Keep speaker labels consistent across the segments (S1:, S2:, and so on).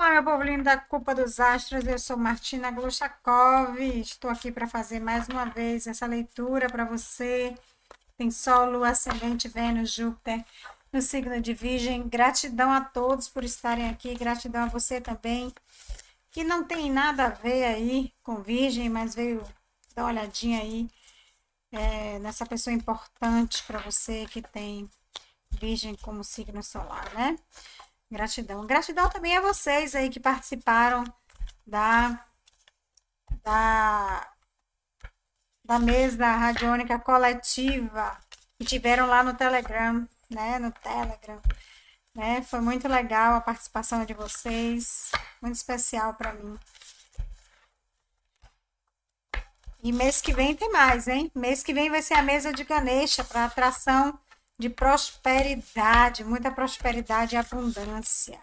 S1: Olá, meu povo lindo da é Culpa dos Astros, eu sou Martina Glushakov, estou aqui para fazer mais uma vez essa leitura para você. Tem Sol, Lua, Ascendente, Vênus, Júpiter no signo de Virgem. Gratidão a todos por estarem aqui, gratidão a você também, que não tem nada a ver aí com Virgem, mas veio dar uma olhadinha aí é, nessa pessoa importante para você que tem Virgem como signo solar, né? Gratidão. Gratidão também a vocês aí que participaram da, da, da mesa radiônica coletiva que tiveram lá no Telegram, né? No Telegram. Né? Foi muito legal a participação de vocês, muito especial para mim. E mês que vem tem mais, hein? Mês que vem vai ser a mesa de Ganesha para atração de prosperidade, muita prosperidade e abundância.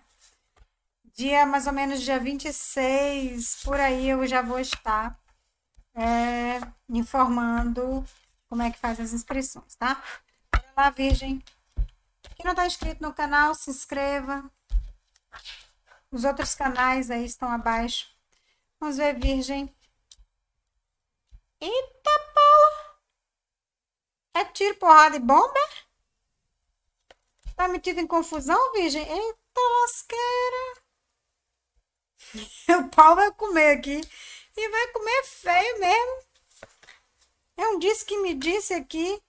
S1: Dia mais ou menos dia 26, por aí eu já vou estar é, informando como é que faz as inscrições, tá? Bora lá, Virgem. Quem não está inscrito no canal, se inscreva. Os outros canais aí estão abaixo. Vamos ver, Virgem. Eita, pô! É tiro, porrada e bomba? É? Tá metido em confusão, virgem? Eita então, lasqueira! O pau vai comer aqui. E vai comer feio mesmo. É um disse que me disse aqui.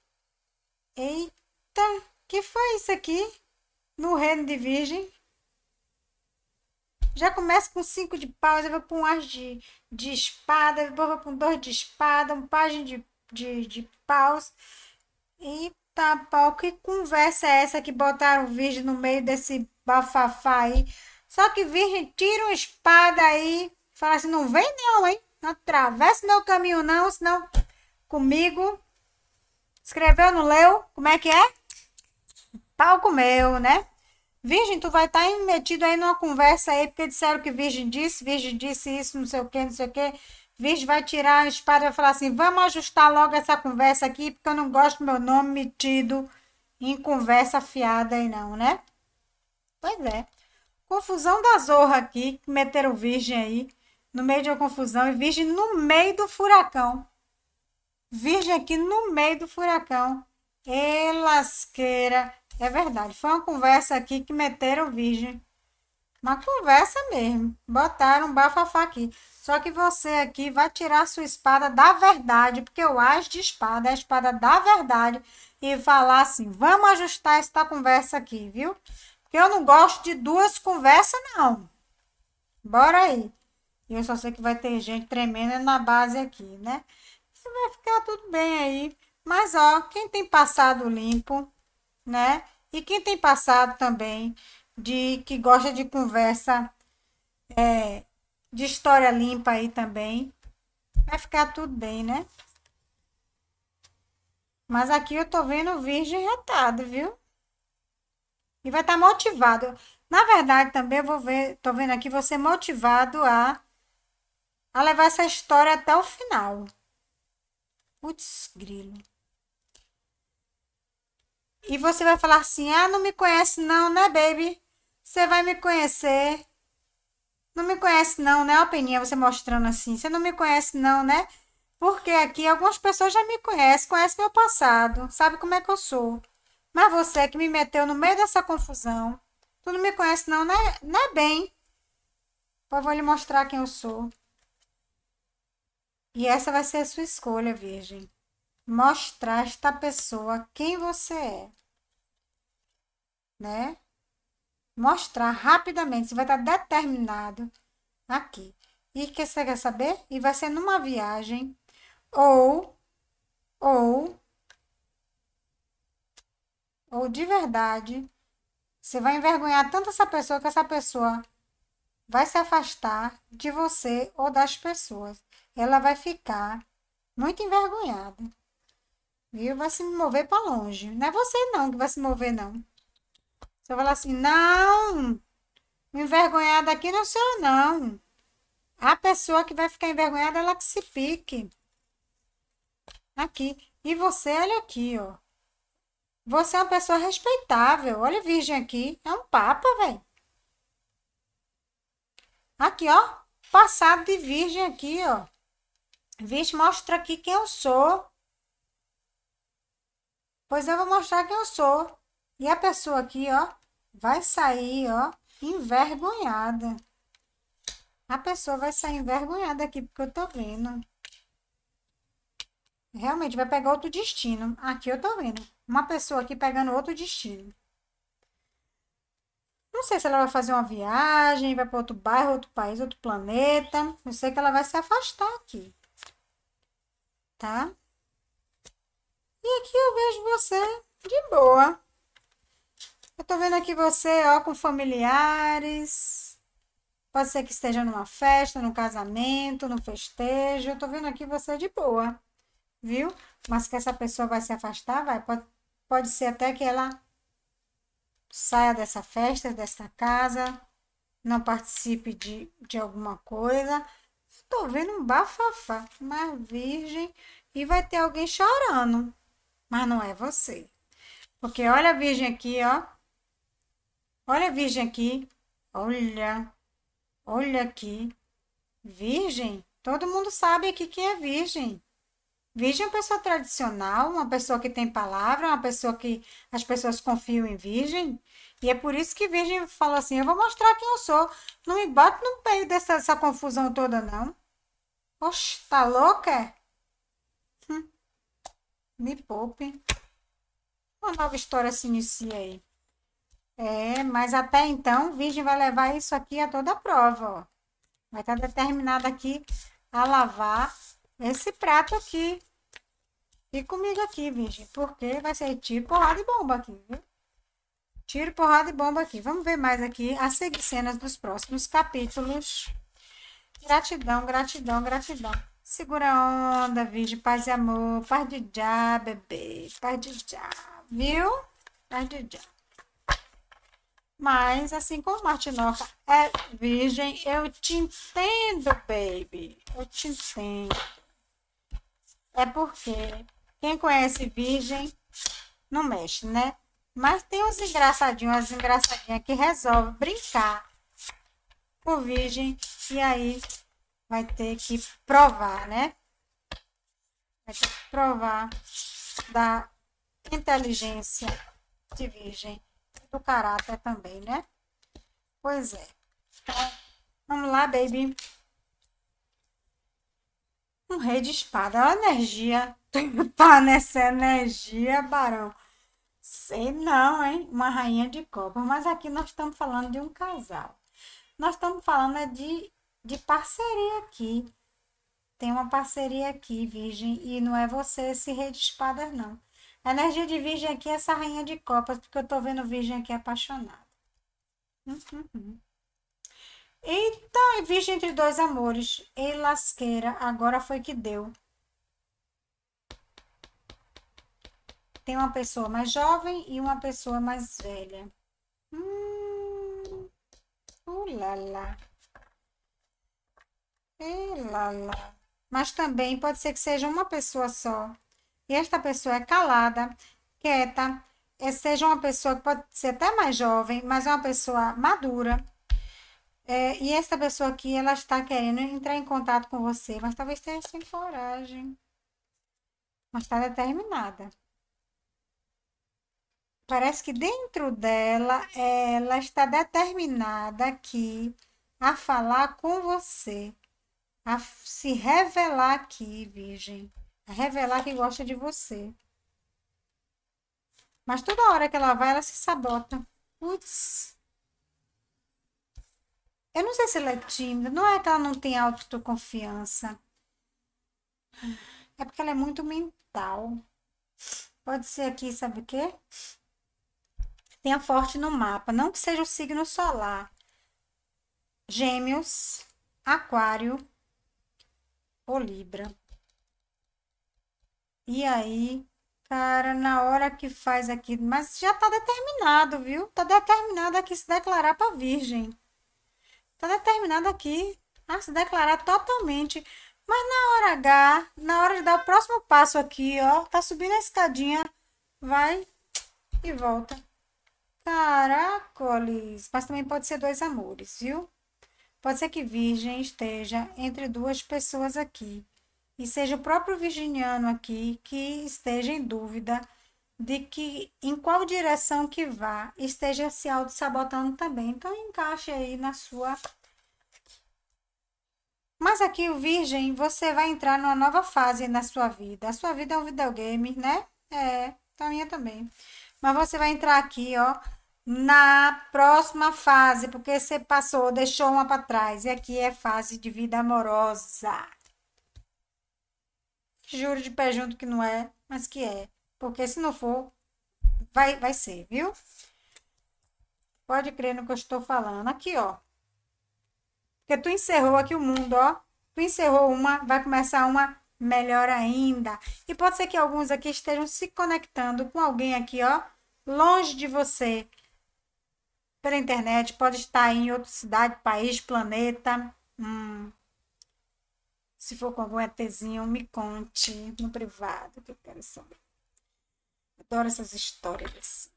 S1: Eita, que foi isso aqui? No reino de virgem. Já começa com cinco de paus, vai para um ar de, de espada, depois vai para um dois de espada, um página de, de, de paus. E Tá, pau, que conversa é essa que botaram virgem no meio desse bafafá aí? Só que virgem tira uma espada aí, fala assim, não vem não, hein? Não atravessa meu caminho não, senão comigo. Escreveu, não leu? Como é que é? Pau meu, né? Virgem, tu vai estar tá metido aí numa conversa aí, porque disseram que virgem disse, virgem disse isso, não sei o que, não sei o que. Virgem vai tirar a espada e vai falar assim: vamos ajustar logo essa conversa aqui, porque eu não gosto do meu nome metido em conversa fiada aí, não, né? Pois é. Confusão da Zorra aqui, que meteram Virgem aí, no meio de uma confusão, e Virgem no meio do furacão. Virgem aqui no meio do furacão. E lasqueira. É verdade, foi uma conversa aqui que meteram Virgem. Uma conversa mesmo. Botaram um bafafá aqui. Só que você aqui vai tirar sua espada da verdade, porque o as de espada é a espada da verdade, e falar assim: vamos ajustar esta conversa aqui, viu? Porque eu não gosto de duas conversas, não. Bora aí. Eu só sei que vai ter gente tremenda na base aqui, né? E vai ficar tudo bem aí. Mas, ó, quem tem passado limpo, né? E quem tem passado também de que gosta de conversa é, de história limpa aí também. Vai ficar tudo bem, né? Mas aqui eu tô vendo virgem retado, viu? E vai estar tá motivado. Na verdade, também eu vou ver, tô vendo aqui você motivado a, a levar essa história até o final. Putz, grilo. E você vai falar assim: ah, não me conhece, não, né, baby? Você vai me conhecer. Não me conhece não, né, Alpeninha? Você mostrando assim. Você não me conhece não, né? Porque aqui algumas pessoas já me conhecem, conhecem meu passado, sabe como é que eu sou. Mas você que me meteu no meio dessa confusão, tu não me conhece não, né? Não é bem. Eu vou lhe mostrar quem eu sou. E essa vai ser a sua escolha, Virgem. Mostrar esta pessoa quem você é. Né? mostrar rapidamente. Você vai estar determinado aqui. E que você quer saber? E vai ser numa viagem ou ou ou de verdade, você vai envergonhar tanto essa pessoa que essa pessoa vai se afastar de você ou das pessoas. Ela vai ficar muito envergonhada. Viu? Vai se mover para longe. Não é você não que vai se mover não. Você falar assim, não, envergonhada aqui não sou não. A pessoa que vai ficar envergonhada, ela que se pique. Aqui. E você, olha aqui, ó. Você é uma pessoa respeitável. Olha virgem aqui. É um papa, velho. Aqui, ó. Passado de virgem aqui, ó. Vixe, mostra aqui quem eu sou. Pois eu vou mostrar quem eu sou. E a pessoa aqui, ó, vai sair, ó, envergonhada. A pessoa vai sair envergonhada aqui, porque eu tô vendo. Realmente vai pegar outro destino. Aqui eu tô vendo. Uma pessoa aqui pegando outro destino. Não sei se ela vai fazer uma viagem, vai para outro bairro, outro país, outro planeta. Eu sei que ela vai se afastar aqui. Tá? E aqui eu vejo você de boa. Eu tô vendo aqui você, ó, com familiares. Pode ser que esteja numa festa, num casamento, num festejo. Eu tô vendo aqui você de boa, viu? Mas que essa pessoa vai se afastar, vai. Pode, pode ser até que ela saia dessa festa, dessa casa, não participe de, de alguma coisa. Tô vendo um bafafá, uma virgem, e vai ter alguém chorando. Mas não é você. Porque olha a virgem aqui, ó. Olha a virgem aqui. Olha. Olha aqui. Virgem. Todo mundo sabe aqui quem é virgem. Virgem é uma pessoa tradicional, uma pessoa que tem palavra, uma pessoa que as pessoas confiam em virgem. E é por isso que virgem fala assim: eu vou mostrar quem eu sou. Não me bate no meio dessa confusão toda, não. Oxe, tá louca? Hum. Me poupe. Uma nova história se inicia aí. É, mas até então, Virgem vai levar isso aqui a toda a prova, ó. Vai estar tá determinada aqui a lavar esse prato aqui. E comigo aqui, Virgem, porque vai ser tiro, porrada e bomba aqui, viu? Tiro, porrada e bomba aqui. Vamos ver mais aqui as cenas dos próximos capítulos. Gratidão, gratidão, gratidão. Segura a onda, Virgem, paz e amor. Paz de já, bebê. Paz de já, viu? Paz de já. Mas, assim como Martinoca é virgem, eu te entendo, baby. Eu te entendo. É porque quem conhece virgem não mexe, né? Mas tem uns engraçadinhos, as engraçadinhas que resolve brincar com virgem e aí vai ter que provar, né? Vai ter que provar da inteligência de virgem do caráter também, né? Pois é. Então, vamos lá, baby. Um rei de espada. A energia. Tá nessa energia, barão. Sei não, hein? Uma rainha de copas. Mas aqui nós estamos falando de um casal. Nós estamos falando é de, de parceria aqui. Tem uma parceria aqui, virgem. E não é você esse rei de espadas, não. A energia de virgem aqui é essa rainha de copas, porque eu estou vendo virgem aqui apaixonada. Uhum. Então hum, virgem entre dois amores. E lasqueira, agora foi que deu. Tem uma pessoa mais jovem e uma pessoa mais velha. Hum, ulala. Uh, e lá, lá. Mas também pode ser que seja uma pessoa só. E esta pessoa é calada, quieta, é, seja uma pessoa que pode ser até mais jovem, mas é uma pessoa madura. É, e esta pessoa aqui, ela está querendo entrar em contato com você, mas talvez tenha sem coragem. Mas está determinada. Parece que dentro dela, ela está determinada aqui a falar com você, a se revelar aqui, Virgem revelar que gosta de você. Mas toda hora que ela vai, ela se sabota. Putz. Eu não sei se ela é tímida. Não é que ela não tem autoconfiança. É porque ela é muito mental. Pode ser aqui, sabe o quê? Tenha forte no mapa. Não que seja o signo solar. Gêmeos, aquário ou libra. E aí, cara, na hora que faz aqui, mas já tá determinado, viu? Tá determinado aqui se declarar pra virgem. Tá determinado aqui a se declarar totalmente. Mas na hora H, na hora de dar o próximo passo aqui, ó, tá subindo a escadinha, vai e volta. Caracoles! Mas também pode ser dois amores, viu? Pode ser que Virgem esteja entre duas pessoas aqui e seja o próprio virginiano aqui que esteja em dúvida de que em qual direção que vá, esteja se auto-sabotando também. Então, encaixe aí na sua. Mas aqui, o Virgem, você vai entrar numa nova fase na sua vida. A sua vida é um videogame, né? É, então, a minha também. Mas você vai entrar aqui, ó, na próxima fase, porque você passou, deixou uma para trás. E aqui é fase de vida amorosa. Juro de pé junto que não é, mas que é. Porque se não for, vai, vai ser, viu? Pode crer no que eu estou falando. Aqui, ó. Porque tu encerrou aqui o mundo, ó. Tu encerrou uma, vai começar uma melhor ainda. E pode ser que alguns aqui estejam se conectando com alguém aqui, ó, longe de você. Pela internet, pode estar em outra cidade, país, planeta. Hum, se for com algum ETzinho, me conte no privado, que eu quero saber. Adoro essas histórias. Assim.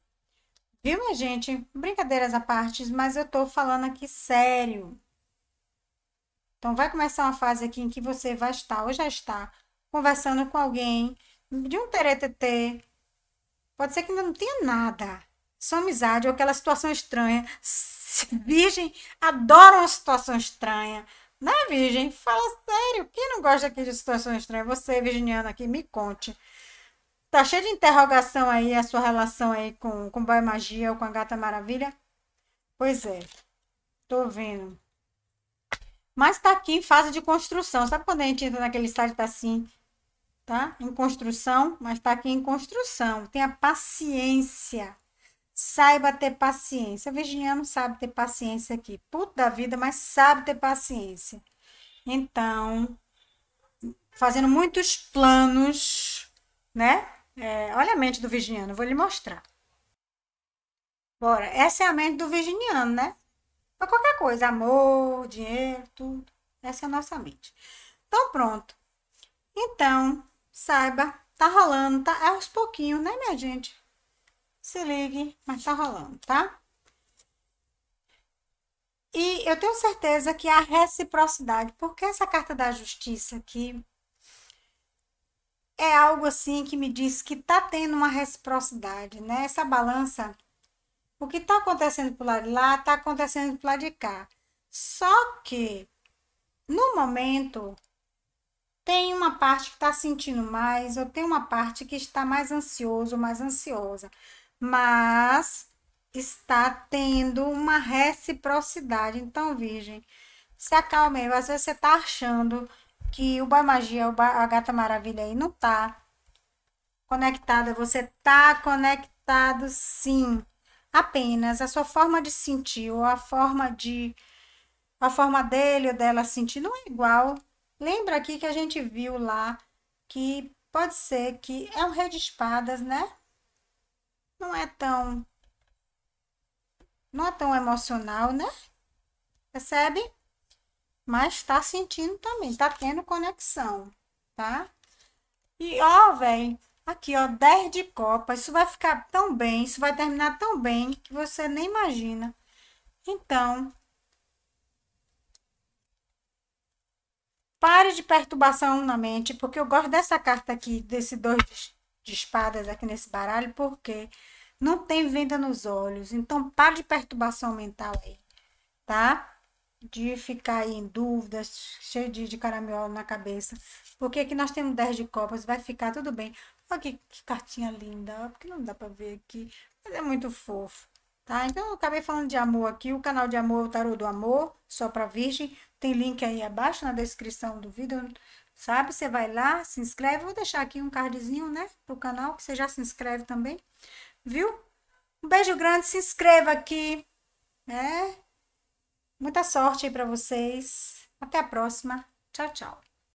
S1: Viu, minha gente? Brincadeiras à parte, mas eu tô falando aqui sério. Então, vai começar uma fase aqui em que você vai estar ou já está conversando com alguém de um teretetê. Pode ser que ainda não tenha nada. Só amizade ou aquela situação estranha. Virgem adoram uma situação estranha na né, Virgem, fala sério, quem não gosta aqui de situações estranhas? Você, virginiana aqui, me conte. Tá cheio de interrogação aí a sua relação aí com, com Boy Magia ou com a Gata Maravilha? Pois é, tô vendo. Mas tá aqui em fase de construção. Sabe quando a gente entra naquele site tá assim, tá? Em construção, mas tá aqui em construção. Tenha paciência saiba ter paciência. Virginiano sabe ter paciência aqui. Puta da vida, mas sabe ter paciência. Então, fazendo muitos planos, né? É, olha a mente do virginiano, vou lhe mostrar. Bora, essa é a mente do virginiano, né? Para qualquer coisa, amor, dinheiro, tudo. Essa é a nossa mente. Então, pronto. Então, saiba, tá rolando, tá é aos pouquinhos, né, minha gente? Se ligue, mas tá rolando, tá? E eu tenho certeza que há reciprocidade, porque essa carta da justiça aqui é algo assim que me diz que tá tendo uma reciprocidade, né? Essa balança, o que tá acontecendo pro lado de lá, tá acontecendo pro lado de cá. Só que, no momento, tem uma parte que tá sentindo mais, ou tem uma parte que está mais ansioso, mais ansiosa mas está tendo uma reciprocidade. Então, Virgem, se acalme. Às vezes você está achando que o ba Magia, o ba... a Gata Maravilha aí não tá conectada. Você tá conectado sim. Apenas a sua forma de sentir ou a forma de a forma dele ou dela sentir não é igual. Lembra aqui que a gente viu lá que pode ser que é um rei de espadas, né? não é tão não é tão emocional, né? Percebe? Mas está sentindo também, está tendo conexão, tá? E ó, velho, aqui ó, 10 de copa, isso vai ficar tão bem, isso vai terminar tão bem que você nem imagina. Então, pare de perturbação na mente, porque eu gosto dessa carta aqui, desse dois de espadas aqui nesse baralho, porque não tem venda nos olhos. Então, para de perturbação mental aí, tá? De ficar aí em dúvidas, cheio de, de caramelo na cabeça. Porque aqui nós temos 10 de copas, vai ficar tudo bem. Olha que, que cartinha linda, porque não dá para ver aqui, mas é muito fofo. Tá? Então, eu acabei falando de amor aqui. O canal de amor, o Tarô do Amor, só para Virgem. Tem link aí abaixo na descrição do vídeo sabe? Você vai lá, se inscreve. Vou deixar aqui um cardzinho, né? Pro canal, que você já se inscreve também, viu? Um beijo grande, se inscreva aqui, né? Muita sorte aí pra vocês. Até a próxima. Tchau, tchau.